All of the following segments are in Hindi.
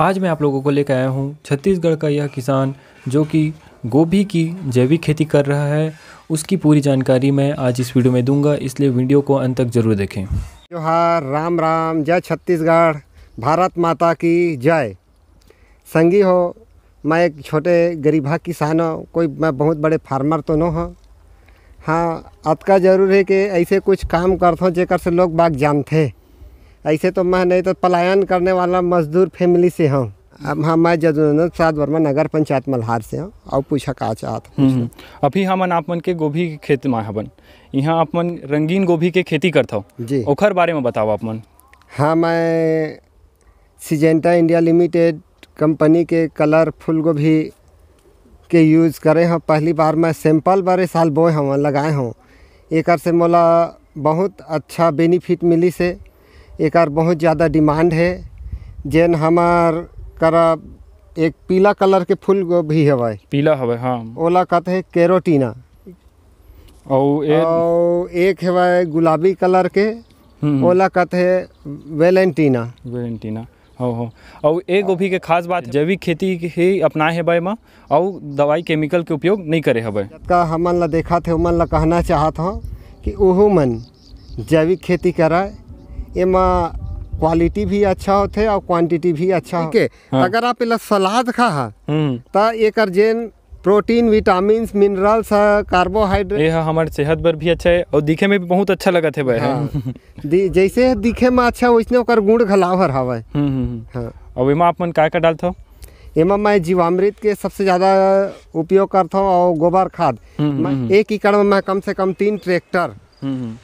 आज मैं आप लोगों को लेकर आया हूँ छत्तीसगढ़ का यह किसान जो कि गोभी की जैविक खेती कर रहा है उसकी पूरी जानकारी मैं आज इस वीडियो में दूंगा इसलिए वीडियो को अंत तक जरूर देखें जोहार राम राम जय छत्तीसगढ़ भारत माता की जय संगी हो मैं एक छोटे गरीबा किसान हूँ कोई मैं बहुत बड़े फार्मर तो न हो हाँ अतका जरूर है कि ऐसे कुछ काम करता हूँ जेकर से लोग बाग जानते ऐसे तो मैं नहीं तो पलायन करने वाला मजदूर फैमिली से हूँ अब हाँ मैं जदुनंदन प्रसाद वर्मा नगर पंचायत मल्हार से हूँ और पूछा का चाहत हम्म, हम्म। अभी आप मन के गोभी के खेत में हबन यहाँ मन रंगीन गोभी के खेती करता हूँ जी ओखर बारे में बताओ मन हाँ मैं सिजेंटा इंडिया लिमिटेड कंपनी के कलर फूल गोभी के यूज़ करे हूँ पहली बार मैं सैंपल बारे साल बोए हूँ लगाए हूँ एक से मोला बहुत अच्छा बेनिफिट मिली से एक बहुत ज़्यादा डिमांड है जेन हमार कर एक पीला कलर के फूल भी हवे पीला हवा हाँ ओला कहते हैं कैरोटीना और एक, एक हवे गुलाबी कलर के हम्म, हम्म। ओला कहते हैं वेलेंटीना वेलेंटीना हो हो और एक गोभी के खास बात जैविक खेती ही अपनाए हेबे बाय और दवाई केमिकल के उपयोग नहीं करे हवा का हमन ला देखा थे उमन ला कहना चाहत हूँ कि ओहू मन जैविक खेती कराए एमा क्वालिटी भी अच्छा होते और क्वांटिटी भी अच्छा ठीक है हाँ। अगर आप इला सलाद खा तो एक जेन प्रोटीन विटामिन मिनरल्स कार्बोहाइड्रेट यह हमारे सेहत पर भी अच्छा है और दिखे में भी बहुत अच्छा लगा है भाई हाँ।, हाँ। जैसे दिखे में अच्छा वैसे गुण घलाव हर हवा हाँ। और इमा आप मन का डालते हो एमा मैं जीवामृत के सबसे ज़्यादा उपयोग करता हूँ और गोबर खाद हम्म, हम्म, हम्म। एक एकड़ में मैं कम से कम तीन ट्रैक्टर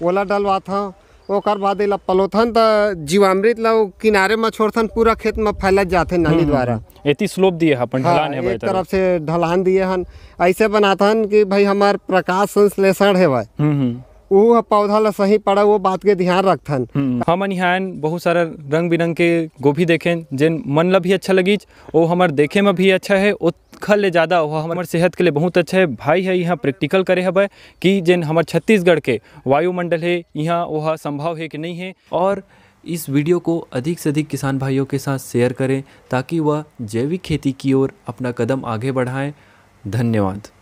ओला डलवाता हूँ ओकर बाद इला पलोथन त जीवामृत ल किनारे में छोड़थन पूरा खेत में फैल जाथे नाली हम्म, हम्म, द्वारा हम्म। एती स्लोप दिए हन हाँ, ढलान है एक तरफ से ढलान दिए हन ऐसे बनाथन कि भाई हमार प्रकाश संश्लेषण है भाई वो पौधा ला सही पड़ा वो बात के ध्यान रखथन हमन यहाँ बहुत सारा रंग बिरंग के गोभी देखें जिन मन ला भी अच्छा लगी वो हमार देखे में भी अच्छा है और ले ज़्यादा वह हमारे सेहत के लिए बहुत अच्छा है भाई है यहाँ प्रैक्टिकल करे हब कि जिन हमारे छत्तीसगढ़ के वायुमंडल है यहाँ वह संभव है कि नहीं है और इस वीडियो को अधिक से अधिक किसान भाइयों के साथ शेयर करें ताकि वह जैविक खेती की ओर अपना कदम आगे बढ़ाएं धन्यवाद